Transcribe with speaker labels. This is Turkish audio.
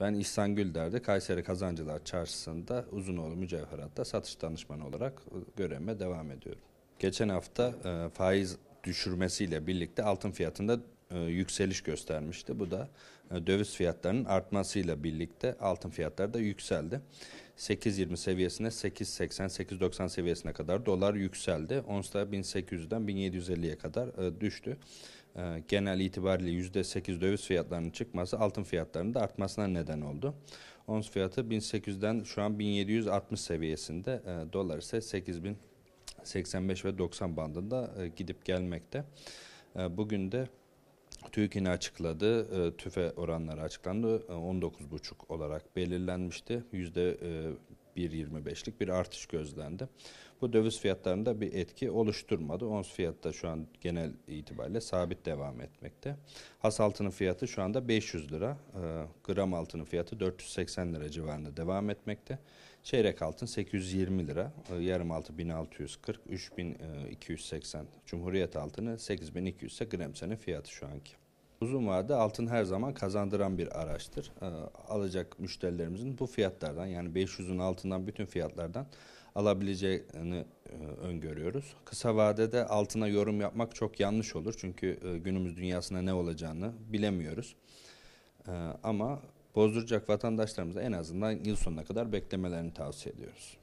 Speaker 1: Ben İhsan Gülder'de Kayseri Kazancılar Çarşısı'nda Uzunoğlu Mücevherat'ta satış danışmanı olarak e, göreme devam ediyorum. Geçen hafta e, faiz düşürmesiyle birlikte altın fiyatında e, yükseliş göstermişti. Bu da e, döviz fiyatlarının artmasıyla birlikte altın fiyatları da yükseldi. 8.20 seviyesine 8.80 8.90 seviyesine kadar dolar yükseldi. Ons da 1800'den 1750'ye kadar e, düştü. genel itibariyle %8 döviz fiyatlarının çıkması altın fiyatlarının da artmasına neden oldu. Ons fiyatı 1800'den şu an 1760 seviyesinde. dolar ise 8000 ve 90 bandında gidip gelmekte. Bugün de TÜİK'in açıkladığı e, tüfe oranları açıklandı. 19,5 e, olarak belirlenmişti. Yüzde e, 1.25'lik bir artış gözlendi. Bu döviz fiyatlarında bir etki oluşturmadı. Ons fiyatta şu an genel itibariyle sabit devam etmekte. Has altının fiyatı şu anda 500 lira. Ee, gram altının fiyatı 480 lira civarında devam etmekte. Çeyrek altın 820 lira. Ee, yarım altı 1640, 3280. E, Cumhuriyet altını 8200 ise Gremsen'in fiyatı şu anki. Uzun vadede altın her zaman kazandıran bir araçtır. Ee, alacak müşterilerimizin bu fiyatlardan yani 500'ün altından bütün fiyatlardan alabileceğini e, öngörüyoruz. Kısa vadede altına yorum yapmak çok yanlış olur. Çünkü e, günümüz dünyasında ne olacağını bilemiyoruz. Ee, ama bozduracak vatandaşlarımıza en azından yıl sonuna kadar beklemelerini tavsiye ediyoruz.